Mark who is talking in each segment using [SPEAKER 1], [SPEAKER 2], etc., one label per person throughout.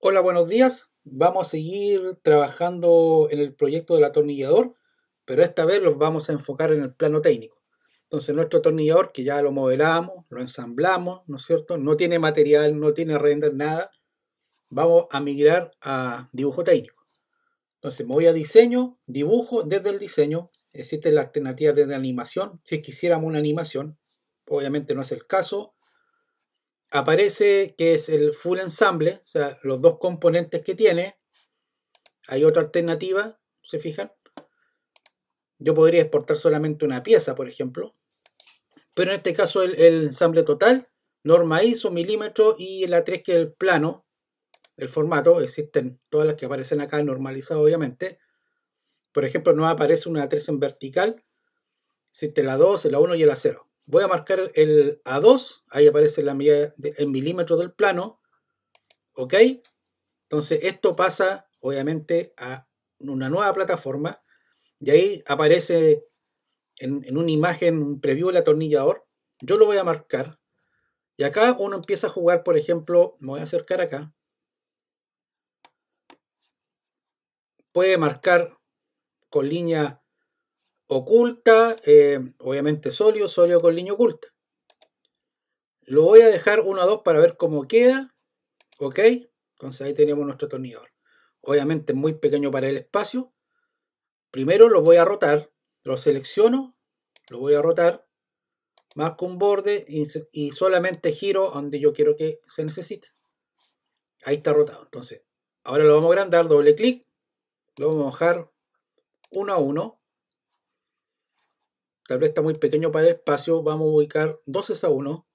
[SPEAKER 1] Hola, buenos días. Vamos a seguir trabajando en el proyecto del atornillador, pero esta vez los vamos a enfocar en el plano técnico. Entonces, nuestro atornillador, que ya lo modelamos, lo ensamblamos, ¿no es cierto? No tiene material, no tiene render, nada. Vamos a migrar a dibujo técnico. Entonces, me voy a diseño, dibujo desde el diseño. Existe la alternativa desde animación, si quisiéramos una animación. Obviamente no es el caso aparece que es el full ensemble, o sea, los dos componentes que tiene. Hay otra alternativa, ¿se fijan? Yo podría exportar solamente una pieza, por ejemplo. Pero en este caso el, ensamble total, norma ISO, milímetro y la 3 que es el plano, el formato. Existen todas las que aparecen acá normalizadas, obviamente. Por ejemplo, no aparece una 3 en vertical. Existe la 2, la 1 y la 0 voy a marcar el A2, ahí aparece la medida en milímetros del plano, ¿ok? Entonces esto pasa obviamente a una nueva plataforma y ahí aparece en, una imagen, un preview el atornillador, yo lo voy a marcar y acá uno empieza a jugar, por ejemplo, me voy a acercar acá, puede marcar con línea oculta, eh, obviamente sólido, sólido con línea oculta. Lo voy a dejar uno a 2 para ver cómo queda. ¿Ok? Entonces ahí tenemos nuestro atornillador. Obviamente muy pequeño para el espacio. Primero lo voy a rotar. Lo selecciono. Lo voy a rotar. Marco un borde y, y solamente giro donde yo quiero que se necesite. Ahí está rotado. Entonces, ahora lo vamos a agrandar. Doble clic. Lo vamos a bajar uno a uno Tal vez está muy pequeño para el espacio. Vamos a ubicar 12 a 1.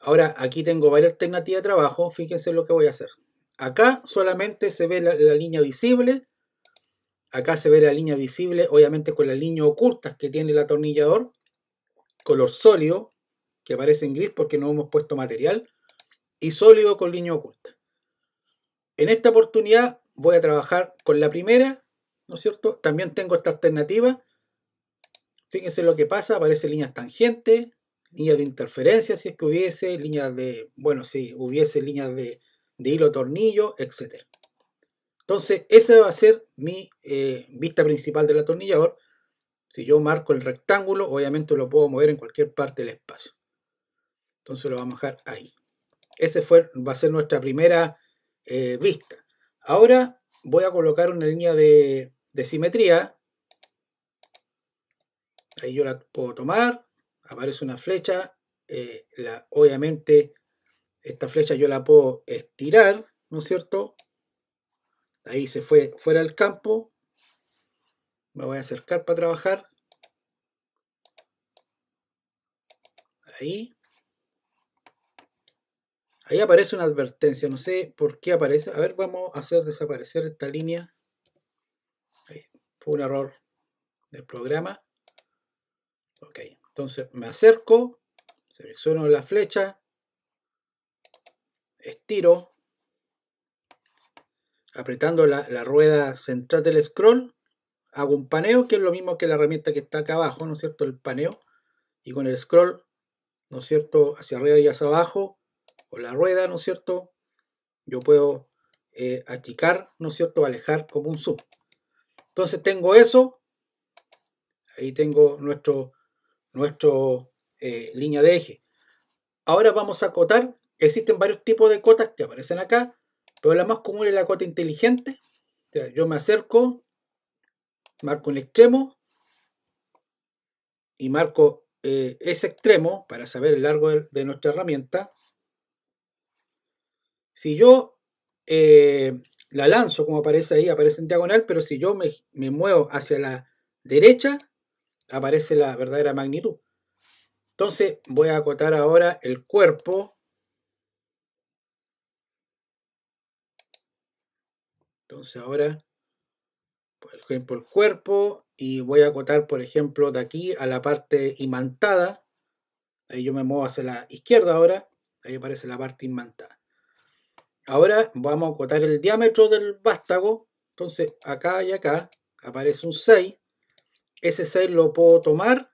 [SPEAKER 1] Ahora, aquí tengo varias alternativas de trabajo. Fíjense lo que voy a hacer. Acá solamente se ve la, línea visible. Acá se ve la línea visible, obviamente con las líneas ocultas que tiene el atornillador. Color sólido, que aparece en gris porque no hemos puesto material. Y sólido con línea oculta. En esta oportunidad voy a trabajar con la primera, ¿no es cierto? También tengo esta alternativa Fíjense lo que pasa, aparecen líneas tangentes, líneas de interferencia si es que hubiese, líneas de, bueno, si hubiese líneas de, de, hilo tornillo, etc. Entonces, esa va a ser mi eh, vista principal del atornillador. Si yo marco el rectángulo, obviamente lo puedo mover en cualquier parte del espacio. Entonces lo vamos a dejar ahí. Ese fue, va a ser nuestra primera eh, vista. Ahora voy a colocar una línea de, de simetría Ahí yo la puedo tomar, aparece una flecha, eh, la, obviamente esta flecha yo la puedo estirar, ¿no es cierto? Ahí se fue fuera del campo, me voy a acercar para trabajar. Ahí. Ahí aparece una advertencia, no sé por qué aparece. A ver, vamos a hacer desaparecer esta línea. Fue un error del programa. Ok, entonces me acerco, selecciono la flecha, estiro, apretando la, rueda central del scroll, hago un paneo, que es lo mismo que la herramienta que está acá abajo, ¿no es cierto? El paneo. Y con el scroll, ¿no es cierto? Hacia arriba y hacia abajo, o la rueda, ¿no es cierto? Yo puedo eh, achicar, ¿no es cierto? Alejar como un zoom. Entonces tengo eso. Ahí tengo nuestro nuestra eh, línea de eje. Ahora vamos a acotar. Existen varios tipos de cotas que aparecen acá, pero la más común es la cota inteligente. yo me acerco, marco un extremo y marco eh, ese extremo para saber el largo de, nuestra herramienta. Si yo eh, la lanzo, como aparece ahí, aparece en diagonal, pero si yo me muevo hacia la derecha, aparece la verdadera magnitud. Entonces voy a acotar ahora el cuerpo. Entonces ahora, por ejemplo, el cuerpo y voy a acotar, por ejemplo, de aquí a la parte imantada. Ahí yo me muevo hacia la izquierda ahora. Ahí aparece la parte imantada. Ahora vamos a acotar el diámetro del vástago. Entonces acá y acá aparece un 6 ese 6 lo puedo tomar,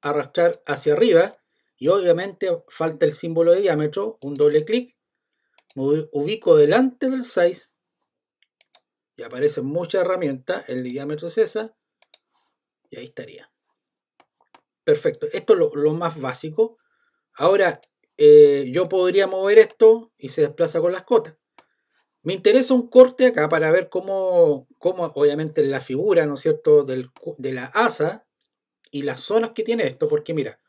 [SPEAKER 1] arrastrar hacia arriba y obviamente falta el símbolo de diámetro, un doble clic, ubico delante del 6 y aparece mucha herramienta. el diámetro es esa y ahí estaría. Perfecto, esto es lo, más básico. Ahora eh, yo podría mover esto y se desplaza con las cotas. Me interesa un corte acá para ver cómo, obviamente, la figura, ¿no es cierto?, de la asa y las zonas que tiene esto, porque mira,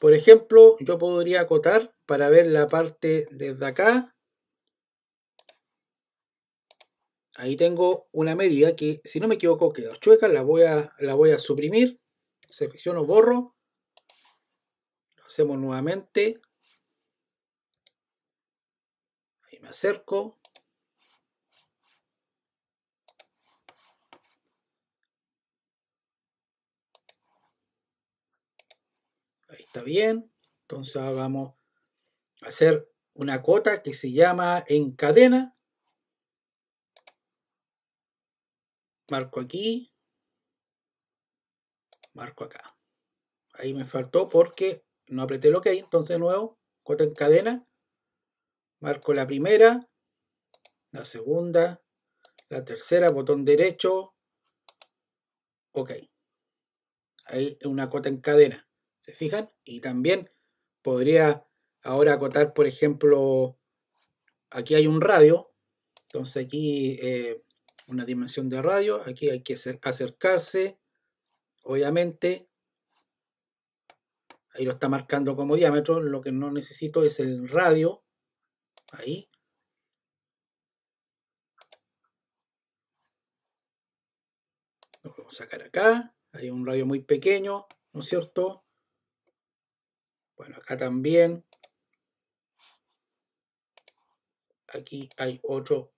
[SPEAKER 1] por ejemplo, yo podría acotar para ver la parte desde acá. Ahí tengo una medida que, si no me equivoco, quedó chueca. La voy a, la voy a suprimir. Selecciono, borro. Lo hacemos nuevamente. Ahí me acerco. bien. Entonces vamos a hacer una cota que se llama en cadena. Marco aquí. Marco acá. Ahí me faltó porque no apreté lo que hay. Entonces nuevo, cota en cadena. Marco la primera. La segunda. La tercera, botón derecho. Ok. Ahí una cota en cadena. ¿Se fijan? Y también podría ahora acotar, por ejemplo, aquí hay un radio. Entonces aquí eh, una dimensión de radio. Aquí hay que acercarse, obviamente. Ahí lo está marcando como diámetro. Lo que no necesito es el radio. Ahí. Lo vamos a sacar acá. Hay un radio muy pequeño, ¿no es cierto? Bueno, acá también. Aquí hay otro.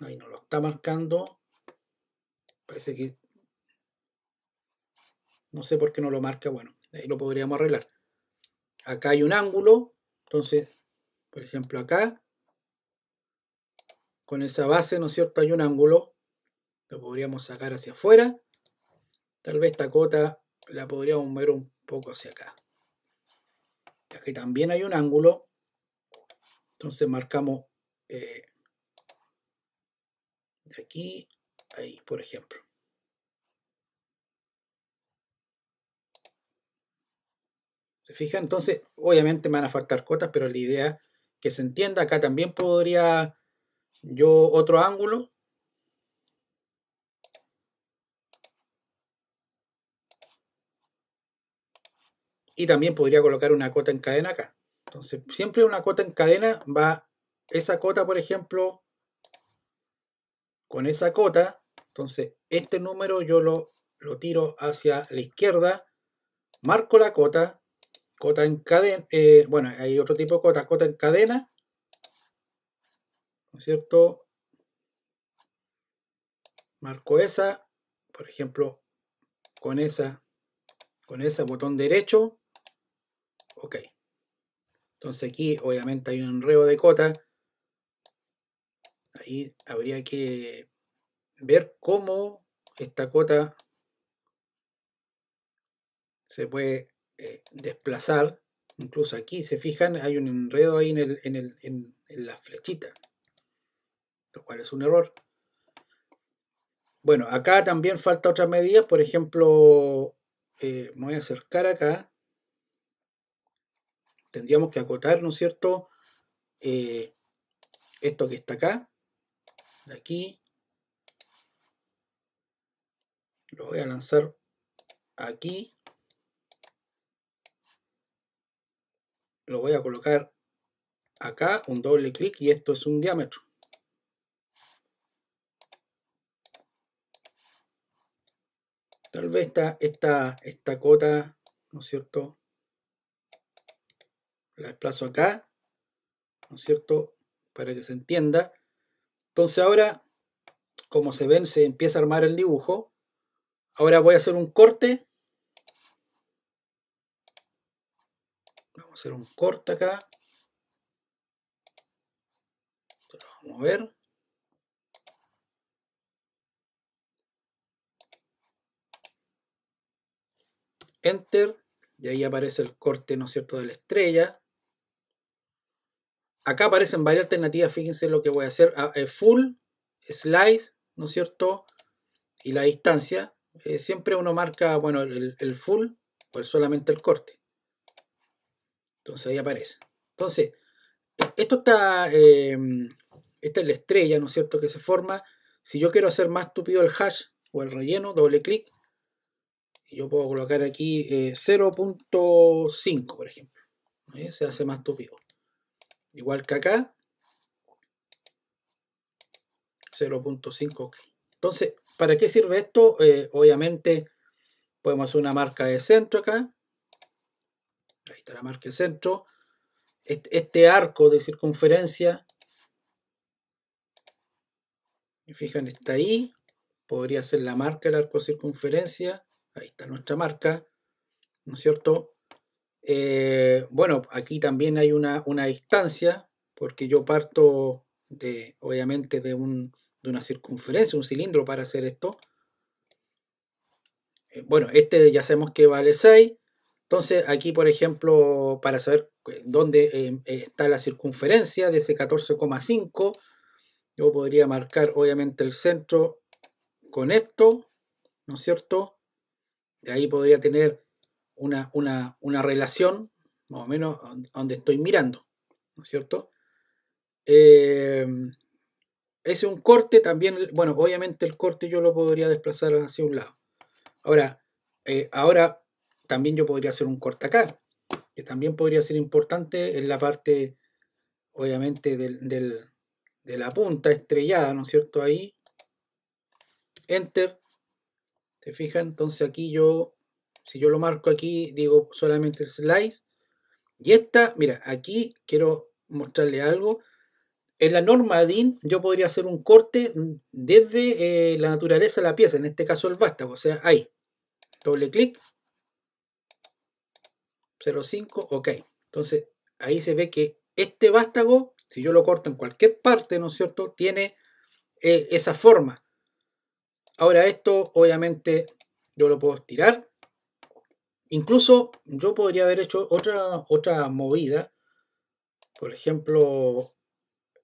[SPEAKER 1] Ahí no lo está marcando. Parece que... No sé por qué no lo marca. Bueno, ahí lo podríamos arreglar. Acá hay un ángulo. Entonces, por ejemplo, acá. Con esa base, ¿no es cierto? Hay un ángulo. Lo podríamos sacar hacia afuera. Tal vez esta cota la podríamos mover un poco hacia acá aquí también hay un ángulo. Entonces marcamos eh, de aquí, ahí, por ejemplo. ¿Se fijan? Entonces, obviamente me van a faltar cotas, pero la idea que se entienda, acá también podría yo otro ángulo, y también podría colocar una cota en cadena acá. Entonces, siempre una cota en cadena va, esa cota, por ejemplo, con esa cota, entonces este número yo lo, tiro hacia la izquierda, marco la cota, cota en cadena, eh, bueno, hay otro tipo de cota, cota en cadena, ¿no es cierto? Marco esa, por ejemplo, con esa, con ese botón derecho, Ok. Entonces aquí obviamente hay un enredo de cota. Ahí habría que ver cómo esta cota se puede eh, desplazar. Incluso aquí, se fijan, hay un enredo ahí en, la flechita, lo cual es un error. Bueno, acá también falta otras medidas, por ejemplo, eh, me voy a acercar acá tendríamos que acotar, ¿no es cierto? Eh, esto que está acá, de aquí, lo voy a lanzar aquí, lo voy a colocar acá, un doble clic y esto es un diámetro. Tal vez esta, esta, esta cota, ¿no es cierto? la desplazo acá, ¿no es cierto? Para que se entienda. Entonces ahora, como se ven, se empieza a armar el dibujo. Ahora voy a hacer un corte. Vamos a hacer un corte acá. lo vamos a mover. Enter. Y ahí aparece el corte, ¿no es cierto?, de la estrella. Acá aparecen varias alternativas, fíjense lo que voy a hacer. Ah, eh, full, slice, ¿no es cierto? Y la distancia. Eh, siempre uno marca, bueno, el, full o solamente el corte. Entonces ahí aparece. Entonces, esto está, em, esta es la estrella, ¿no es cierto?, que se forma. Si yo quiero hacer más tupido el hash o el relleno, doble clic. Y yo puedo colocar aquí 0.5, eh, por ejemplo. Se hace más tupido igual que acá 0.5 entonces para qué sirve esto eh, obviamente podemos hacer una marca de centro acá ahí está la marca de centro este, este arco de circunferencia fijan está ahí podría ser la marca del arco de circunferencia ahí está nuestra marca ¿no es cierto? Eh, bueno, aquí también hay una, distancia, porque yo parto de, obviamente de, de una circunferencia, un cilindro para hacer esto. Eh, bueno, este ya sabemos que vale 6. Entonces aquí, por ejemplo, para saber dónde em, está la circunferencia de ese 14,5, yo podría marcar obviamente el centro con esto, ¿no es cierto? De ahí podría tener una, relación, más o menos, donde estoy mirando, ¿no es cierto? Em, es un corte también, bueno, obviamente el corte yo lo podría desplazar hacia un lado. Ahora, eh, ahora también yo podría hacer un corte acá, que también podría ser importante en la parte, obviamente, del, del, de la punta estrellada, ¿no es cierto? Ahí, enter, ¿se fijan? Entonces aquí yo si yo lo marco aquí, digo solamente slice. Y esta, mira, aquí quiero mostrarle algo. En la norma DIN yo podría hacer un corte desde eh, la naturaleza de la pieza, en este caso el vástago, o sea, ahí. Doble clic. 0.5, ok. Entonces, ahí se ve que este vástago, si yo lo corto en cualquier parte, ¿no es cierto?, tiene eh, esa forma. Ahora esto, obviamente, yo lo puedo tirar Incluso yo podría haber hecho otra, otra movida, por ejemplo,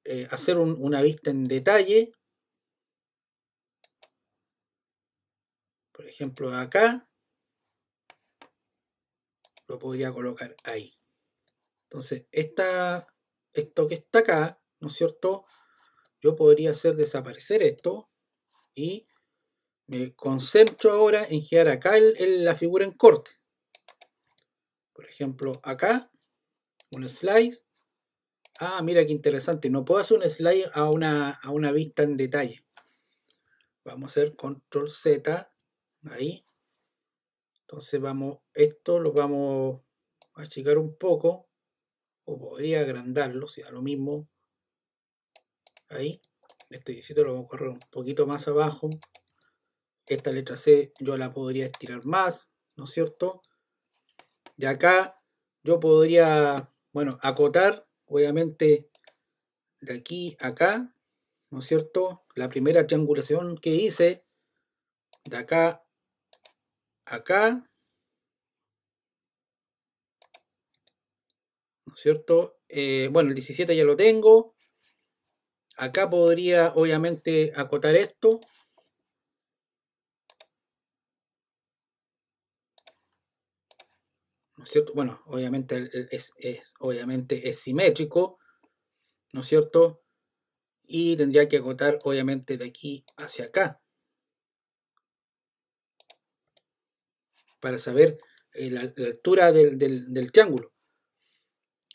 [SPEAKER 1] eh, hacer una vista en detalle, por ejemplo, acá, lo podría colocar ahí. Entonces, esta, esto que está acá, ¿no es cierto? Yo podría hacer desaparecer esto y me concentro ahora en girar acá la figura en corte. Por ejemplo, acá, un slice. Ah, mira qué interesante. No puedo hacer un slide a una, a una vista en detalle. Vamos a hacer control Z. Ahí. Entonces vamos, esto lo vamos a achicar un poco. O podría agrandarlo, si a lo mismo. Ahí. Este visito lo vamos a correr un poquito más abajo. Esta letra C yo la podría estirar más, ¿no es cierto? de acá yo podría, bueno, acotar, obviamente, de aquí a acá, ¿no es cierto? La primera triangulación que hice, de acá a acá, ¿no es cierto? Eh, bueno, el 17 ya lo tengo. Acá podría, obviamente, acotar esto, Bueno, obviamente es, obviamente es simétrico, ¿no es cierto? Y tendría que agotar, obviamente, de aquí hacia acá. Para saber eh, la, altura del, triángulo.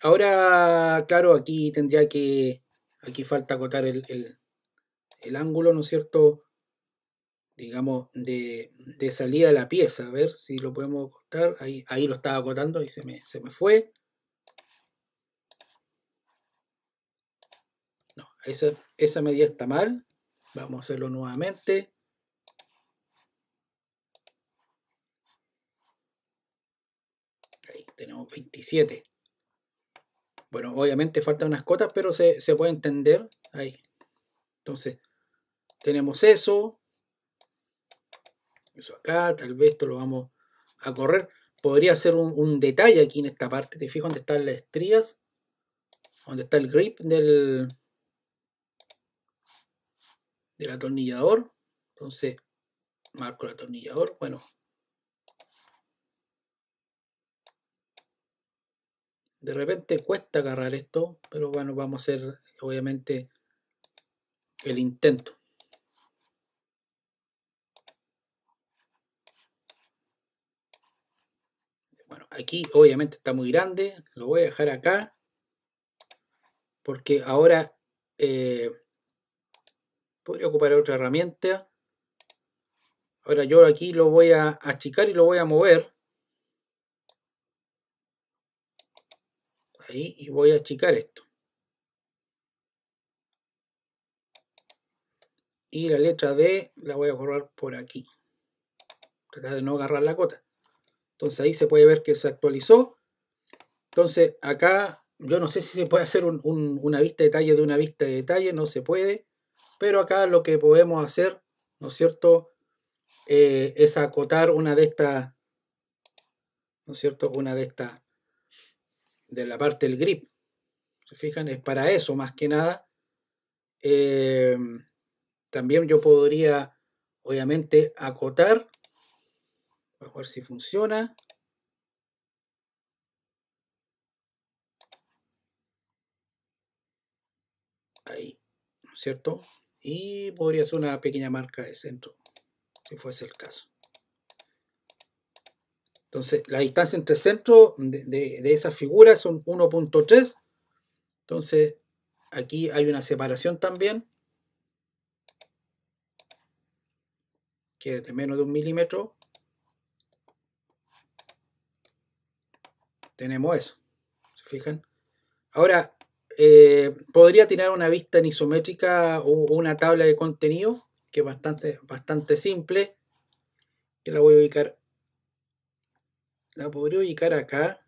[SPEAKER 1] Ahora, claro, aquí tendría que... Aquí falta acotar el, el ángulo, ¿no es cierto? digamos, de, de salida la pieza. A ver si lo podemos cortar. Ahí, lo estaba acotando y se me, se me fue. No, esa, medida está mal. Vamos a hacerlo nuevamente. Ahí tenemos 27. Bueno, obviamente faltan unas cotas, pero se, se puede entender ahí. Entonces, tenemos eso, eso acá, tal vez esto lo vamos a correr. Podría ser un, detalle aquí en esta parte, te fijas dónde están las estrías, Donde está el grip del, del atornillador. Entonces, marco el atornillador, bueno. De repente cuesta agarrar esto, pero bueno, vamos a hacer obviamente el intento. Aquí obviamente está muy grande, lo voy a dejar acá, porque ahora eh, podría ocupar otra herramienta. Ahora yo aquí lo voy a achicar y lo voy a mover. Ahí, y voy a achicar esto. Y la letra D la voy a borrar por aquí. Tratar de no agarrar la cota. Entonces ahí se puede ver que se actualizó. Entonces acá yo no sé si se puede hacer una vista de detalle de una vista de detalle, no se puede. Pero acá lo que podemos hacer, ¿no es cierto? Eh, es acotar una de estas, ¿no es cierto? Una de estas, de la parte del grip. ¿Se fijan? Es para eso más que nada. Eh, también yo podría, obviamente, acotar a ver si funciona. Ahí, cierto? Y podría ser una pequeña marca de centro, si fuese el caso. Entonces, la distancia entre centro de, esa figura esas son 1.3. Entonces, aquí hay una separación también, que es de menos de un milímetro. tenemos eso. ¿Se fijan? Ahora, eh, podría tirar una vista en isométrica o, una tabla de contenido, que es bastante, bastante simple. Que la voy a ubicar. La podría ubicar acá.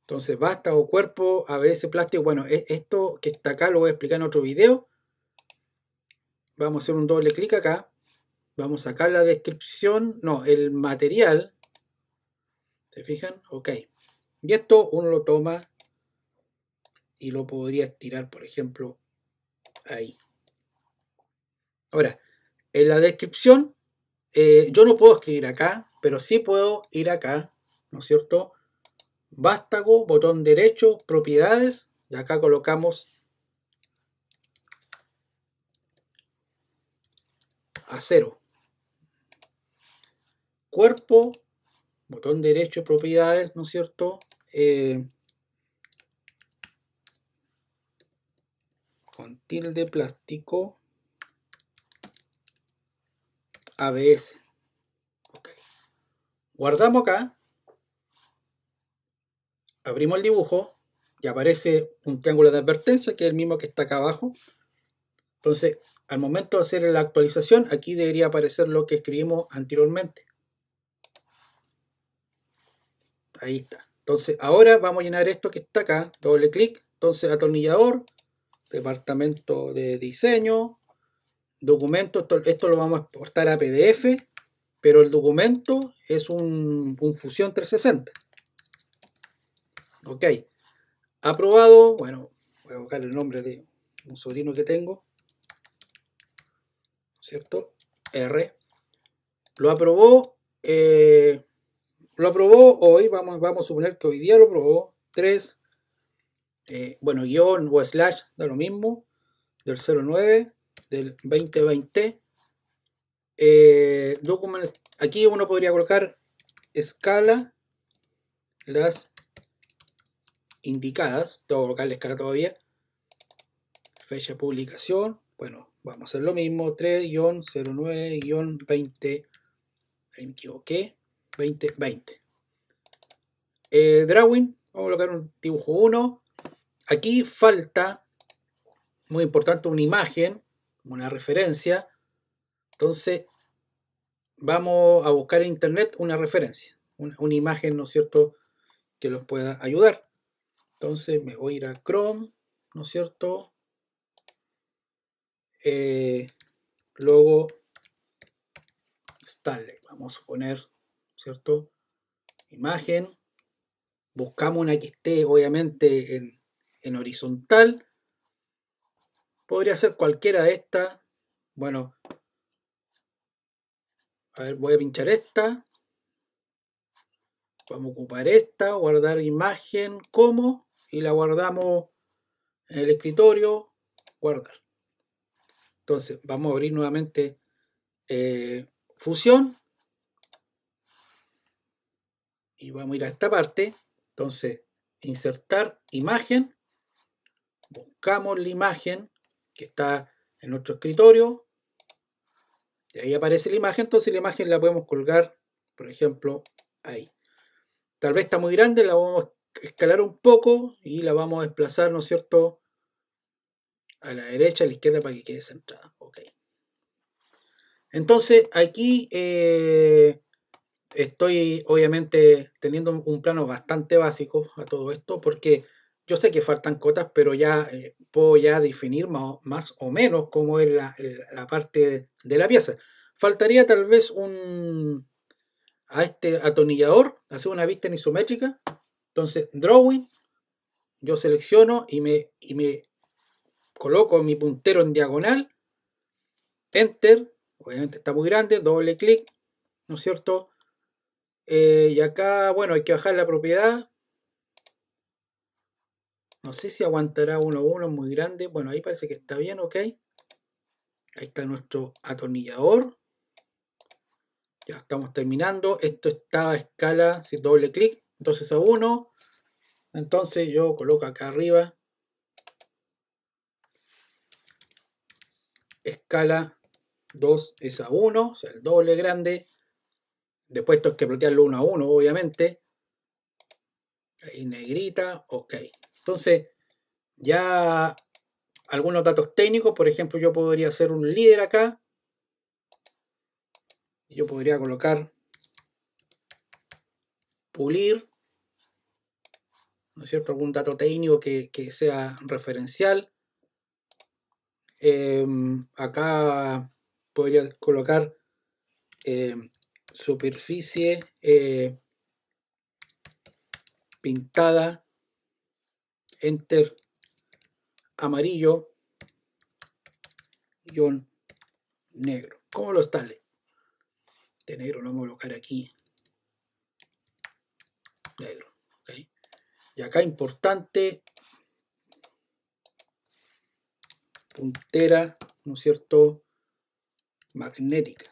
[SPEAKER 1] Entonces, basta o cuerpo, ABS plástico. Bueno, e, esto que está acá lo voy a explicar en otro video. Vamos a hacer un doble clic acá. Vamos a la descripción, no, el material. ¿Se fijan? Ok. Y esto uno lo toma y lo podría estirar, por ejemplo, ahí. Ahora, en la descripción, eh, yo no puedo escribir acá, pero sí puedo ir acá, ¿no es cierto? Vástago, botón derecho, propiedades, y acá colocamos a cero cuerpo, botón derecho, propiedades, ¿no es cierto? Eh, con tilde plástico ABS. Guardamos acá. Abrimos el dibujo y aparece un triángulo de advertencia que es el mismo que está acá abajo. Entonces, al momento de hacer la actualización, aquí debería aparecer lo que escribimos anteriormente. Ahí está. Entonces, ahora vamos a llenar esto que está acá. Doble clic. Entonces, atornillador, departamento de diseño, documento. Esto, lo vamos a exportar a PDF, pero el documento es un, Fusión 360. Ok. Aprobado. Bueno, voy a buscar el nombre de un sobrino que tengo. ¿Cierto? R. Lo aprobó. Eh, lo aprobó hoy, vamos, a suponer que hoy día lo aprobó, 3, eh, bueno, guión o slash, da lo mismo, del 09, del 2020. Eh, aquí uno podría colocar escala, las indicadas, tengo que colocar la escala todavía, fecha de publicación, bueno, vamos a hacer lo mismo, 3-09-20, me equivoqué, 2020. Eh, drawing, vamos a colocar un dibujo 1. Aquí falta, muy importante, una imagen, una referencia. Entonces, vamos a buscar en internet una referencia, una, imagen, ¿no es cierto?, que nos pueda ayudar. Entonces, me voy a ir a Chrome, ¿no es cierto? Eh, luego. logo Stanley, vamos a poner ¿cierto? Imagen, buscamos una que esté obviamente en, horizontal, podría ser cualquiera de estas, bueno, a ver, voy a pinchar esta, vamos a ocupar esta, guardar imagen como y la guardamos en el escritorio, guardar. Entonces, vamos a abrir nuevamente eh, fusión y vamos a ir a esta parte. Entonces, insertar imagen. Buscamos la imagen que está en nuestro escritorio. Y ahí aparece la imagen. Entonces, la imagen la podemos colgar, por ejemplo, ahí. Tal vez está muy grande, la vamos a escalar un poco y la vamos a desplazar, ¿no es cierto? A la derecha, a la izquierda para que quede centrada. Ok. Entonces, aquí eh, estoy obviamente teniendo un plano bastante básico a todo esto porque yo sé que faltan cotas, pero ya eh, puedo ya definir más o, menos cómo es la, parte de la pieza. Faltaría tal vez un a este atornillador, hacer una vista en isométrica. Entonces, drawing, yo selecciono y me, y me coloco mi puntero en diagonal. Enter, obviamente está muy grande, doble clic, ¿no es cierto? Eh, y acá, bueno, hay que bajar la propiedad. No sé si aguantará 1-1, muy grande. Bueno, ahí parece que está bien, ok. Ahí está nuestro atornillador. Ya estamos terminando. Esto está a escala, si doble clic, entonces a 1. Entonces yo coloco acá arriba. Escala 2 es a 1, o sea, el doble grande. Después hay que plotearlo uno a uno, obviamente. Ahí negrita, ok. Entonces, ya algunos datos técnicos. Por ejemplo, yo podría hacer un líder acá. Yo podría colocar pulir, ¿no es cierto? Algún dato técnico que, sea referencial. Em, acá podría colocar em, superficie eh, pintada, enter amarillo, un negro. ¿Cómo lo está? De negro lo vamos a colocar aquí. Negro. ¿okay? Y acá importante, puntera, ¿no es cierto? Magnética.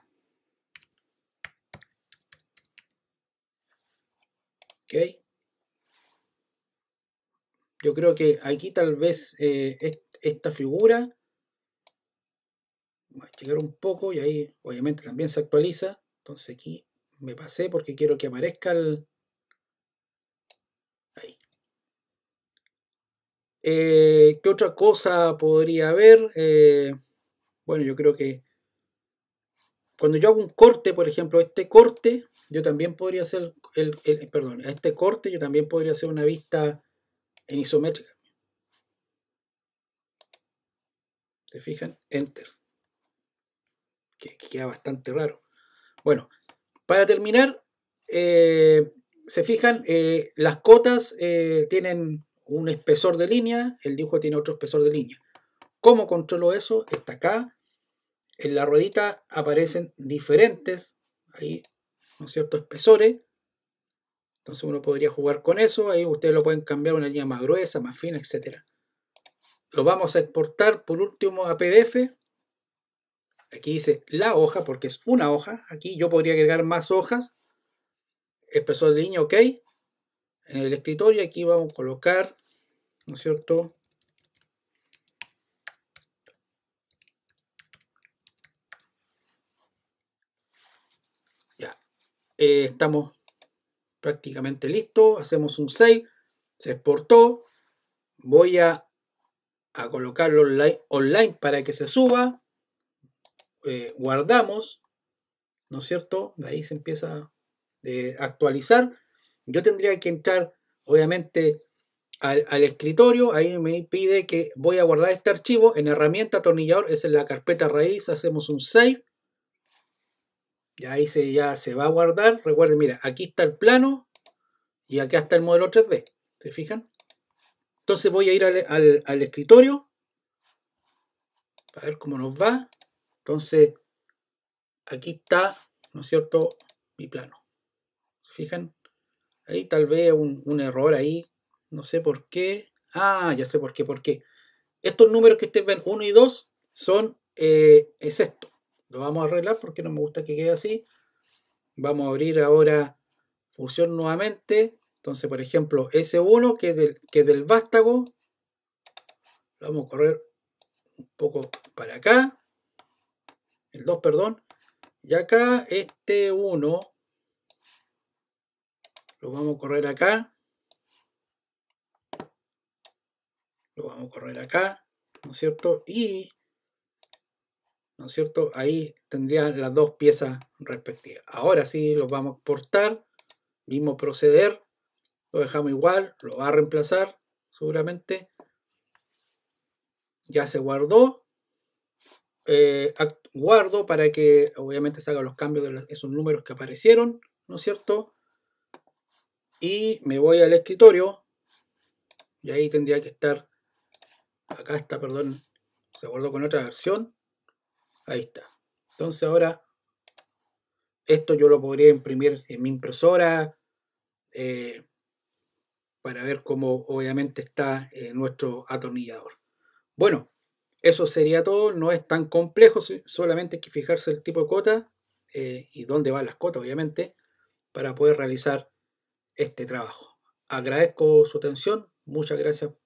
[SPEAKER 1] ¿Okay? Yo creo que aquí tal vez eh, esta figura va a llegar un poco y ahí obviamente también se actualiza. Entonces aquí me pasé porque quiero que aparezca el... Eh, ¿Qué otra cosa podría haber? Eh, bueno, yo creo que cuando yo hago un corte, por ejemplo, este corte, yo también podría hacer, el, perdón, a este corte yo también podría hacer una vista en isométrica. ¿Se fijan? Enter. Que, queda bastante raro. Bueno, para terminar, eh, se fijan, eh, las cotas eh, tienen un espesor de línea, el dibujo tiene otro espesor de línea. ¿Cómo controlo eso? Está acá. En la ruedita aparecen diferentes, ahí ¿no es cierto?, espesores. Entonces uno podría jugar con eso, ahí ustedes lo pueden cambiar a una línea más gruesa, más fina, etc. Lo vamos a exportar por último a PDF. Aquí dice la hoja porque es una hoja. Aquí yo podría agregar más hojas. Espesor de línea, ok. En el escritorio aquí vamos a colocar, ¿no es cierto?, Eh, estamos prácticamente listos, hacemos un save, se exportó, voy a, colocarlo online, para que se suba, eh, guardamos, ¿no es cierto? De ahí se empieza eh, a actualizar. Yo tendría que entrar, obviamente, al, al, escritorio, ahí me pide que voy a guardar este archivo en herramienta atornillador, esa es la carpeta raíz, hacemos un save, ya ahí se, ya se va a guardar. Recuerden, mira, aquí está el plano y acá está el modelo 3D. ¿Se fijan? Entonces voy a ir al, escritorio. A ver cómo nos va. Entonces, aquí está, ¿no es cierto? Mi plano. ¿Se fijan? Ahí tal vez un, error ahí. No sé por qué. Ah, ya sé por qué, por qué. Estos números que ustedes ven, 1 y 2, son, eh, lo vamos a arreglar porque no me gusta que quede así. Vamos a abrir ahora fusión nuevamente. Entonces, por ejemplo, ese 1 que del, que es del vástago. Lo vamos a correr un poco para acá. El 2, perdón. Y acá este 1 lo vamos a correr acá. Lo vamos a correr acá, ¿no es cierto? Y ¿no es cierto? Ahí tendrían las dos piezas respectivas. Ahora sí los vamos a exportar, mismo proceder, lo dejamos igual, lo va a reemplazar seguramente. Ya se guardó. Eh, guardo para que obviamente se los cambios de esos números que aparecieron, ¿no es cierto? Y me voy al escritorio y ahí tendría que estar, acá está, perdón, se guardó con otra versión, Ahí está. Entonces ahora esto yo lo podría imprimir en mi impresora eh, para ver cómo obviamente está eh, nuestro atornillador. Bueno, eso sería todo. No es tan complejo, solamente hay que fijarse el tipo de cota eh, y dónde van las cotas, obviamente, para poder realizar este trabajo. Agradezco su atención. Muchas gracias